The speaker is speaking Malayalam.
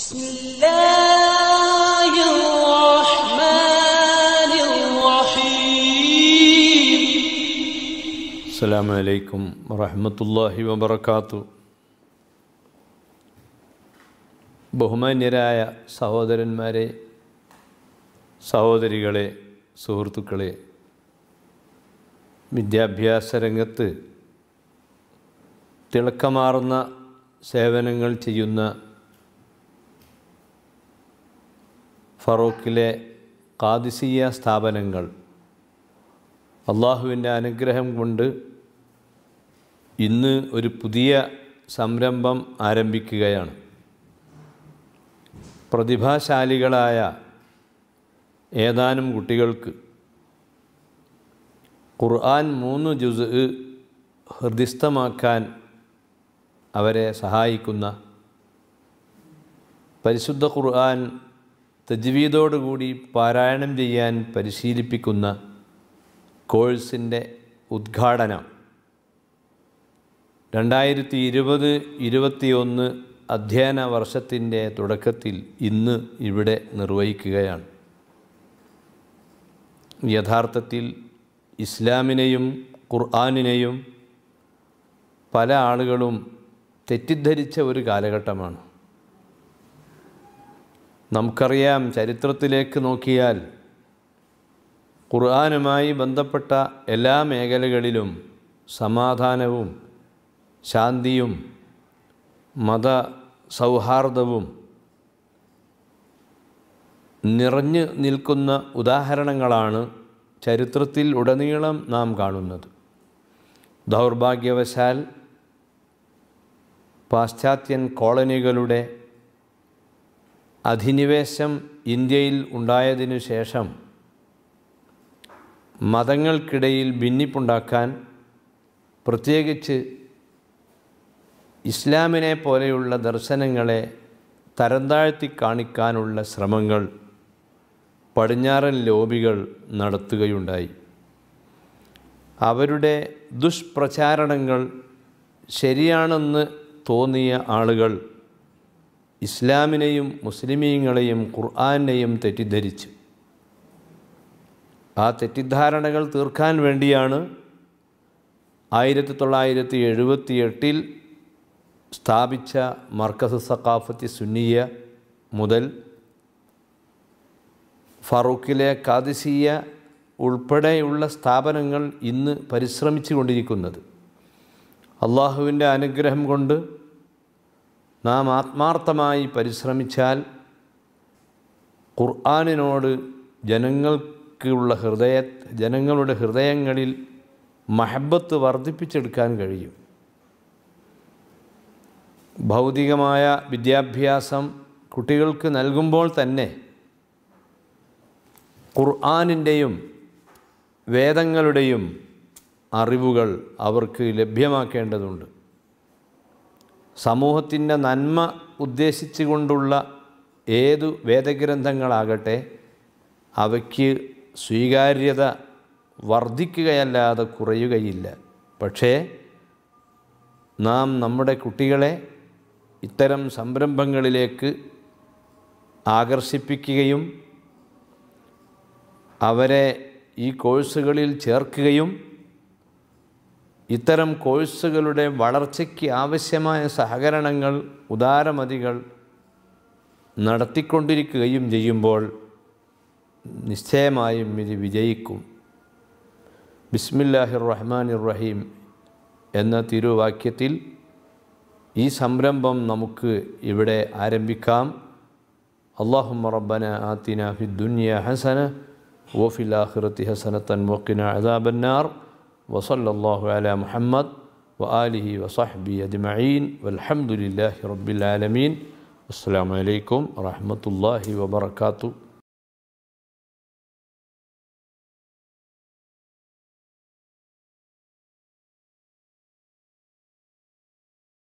بسم الله الرحمن الرحيم السلام عليكم ورحمة الله وبركاته ബഹുമാന്യരായ സഹോദരന്മാരെ സഹോദരികളെ സുഹൃത്തുക്കളെ വിദ്യാഭ്യാസ രംഗത്ത് തിളക്കമാർന്ന സേവനങ്ങൾ ചെയ്യുന്ന ഫറൂഖിലെ കാദിസീയ സ്ഥാപനങ്ങൾ അള്ളാഹുവിൻ്റെ അനുഗ്രഹം കൊണ്ട് ഇന്ന് ഒരു പുതിയ സംരംഭം ആരംഭിക്കുകയാണ് പ്രതിഭാശാലികളായ ഏതാനും കുട്ടികൾക്ക് ഖുർആൻ മൂന്ന് ജുസ് ഹൃദിസ്ഥമാക്കാൻ അവരെ സഹായിക്കുന്ന പരിശുദ്ധ ഖുർആൻ തജ്വീദോടുകൂടി പാരായണം ചെയ്യാൻ പരിശീലിപ്പിക്കുന്ന കോഴ്സിൻ്റെ ഉദ്ഘാടനം രണ്ടായിരത്തി ഇരുപത് ഇരുപത്തിയൊന്ന് അധ്യയന വർഷത്തിൻ്റെ തുടക്കത്തിൽ ഇന്ന് ഇവിടെ നിർവഹിക്കുകയാണ് യഥാർത്ഥത്തിൽ ഇസ്ലാമിനെയും ഖുർആാനിനെയും പല ആളുകളും തെറ്റിദ്ധരിച്ച ഒരു കാലഘട്ടമാണ് നമുക്കറിയാം ചരിത്രത്തിലേക്ക് നോക്കിയാൽ ഖുർആാനുമായി ബന്ധപ്പെട്ട എല്ലാ മേഖലകളിലും സമാധാനവും ശാന്തിയും മത സൗഹാർദ്ദവും നിറഞ്ഞു നിൽക്കുന്ന ഉദാഹരണങ്ങളാണ് ചരിത്രത്തിൽ ഉടനീളം നാം കാണുന്നത് ദൗർഭാഗ്യവശാൽ പാശ്ചാത്യൻ കോളനികളുടെ അധിനിവേശം ഇന്ത്യയിൽ ഉണ്ടായതിനു ശേഷം മതങ്ങൾക്കിടയിൽ ഭിന്നിപ്പുണ്ടാക്കാൻ പ്രത്യേകിച്ച് ഇസ്ലാമിനെ പോലെയുള്ള ദർശനങ്ങളെ തരംതാഴ്ത്തി കാണിക്കാനുള്ള ശ്രമങ്ങൾ പടിഞ്ഞാറൻ ലോബികൾ നടത്തുകയുണ്ടായി അവരുടെ ദുഷ്പ്രചാരണങ്ങൾ ശരിയാണെന്ന് തോന്നിയ ആളുകൾ ഇസ്ലാമിനെയും മുസ്ലിമീങ്ങളെയും ഖുർആാനെയും തെറ്റിദ്ധരിച്ചു ആ തെറ്റിദ്ധാരണകൾ തീർക്കാൻ വേണ്ടിയാണ് ആയിരത്തി തൊള്ളായിരത്തി എഴുപത്തി എട്ടിൽ സ്ഥാപിച്ച മർക്കസ് സഖാഫത്തി സുന്നിയ മുതൽ ഫറൂഖിലെ കാദിസീയ ഉൾപ്പെടെയുള്ള സ്ഥാപനങ്ങൾ ഇന്ന് പരിശ്രമിച്ചു കൊണ്ടിരിക്കുന്നത് അള്ളാഹുവിൻ്റെ അനുഗ്രഹം കൊണ്ട് നാം ആത്മാർത്ഥമായി പരിശ്രമിച്ചാൽ ഖുർആാനിനോട് ജനങ്ങൾക്കുള്ള ഹൃദയ ജനങ്ങളുടെ ഹൃദയങ്ങളിൽ മഹബത്ത് വർദ്ധിപ്പിച്ചെടുക്കാൻ കഴിയും ഭൗതികമായ വിദ്യാഭ്യാസം കുട്ടികൾക്ക് നൽകുമ്പോൾ തന്നെ ഖുർആാനിൻ്റെയും വേദങ്ങളുടെയും അറിവുകൾ അവർക്ക് ലഭ്യമാക്കേണ്ടതുണ്ട് സമൂഹത്തിൻ്റെ നന്മ ഉദ്ദേശിച്ചുകൊണ്ടുള്ള ഏതു വേദഗ്രന്ഥങ്ങളാകട്ടെ അവയ്ക്ക് സ്വീകാര്യത വർദ്ധിക്കുകയല്ലാതെ കുറയുകയില്ല പക്ഷേ നാം നമ്മുടെ കുട്ടികളെ ഇത്തരം സംരംഭങ്ങളിലേക്ക് ആകർഷിപ്പിക്കുകയും അവരെ ഈ കോഴ്സുകളിൽ ചേർക്കുകയും ഇത്തരം കോഴ്സുകളുടെ വളർച്ചയ്ക്ക് ആവശ്യമായ സഹകരണങ്ങൾ ഉദാരമതികൾ നടത്തിക്കൊണ്ടിരിക്കുകയും ചെയ്യുമ്പോൾ നിശ്ചയമായും ഇത് വിജയിക്കും ബിസ്മില്ലാഹിർ റഹ്മാൻ റഹീം എന്ന തിരുവാക്യത്തിൽ ഈ സംരംഭം നമുക്ക് ഇവിടെ ആരംഭിക്കാം അള്ളാഹു റബ്ബന ആത്തിന ഫി ദുനിയ ഹസന വഫിൽ ആഖിറത്തി ഹസനത്തൻ വഖിന അദാബന്നാർ وصلى الله على محمد وآله وصحبه أجمعين والحمد لله رب العالمين السلام عليكم ورحمة الله وبركاته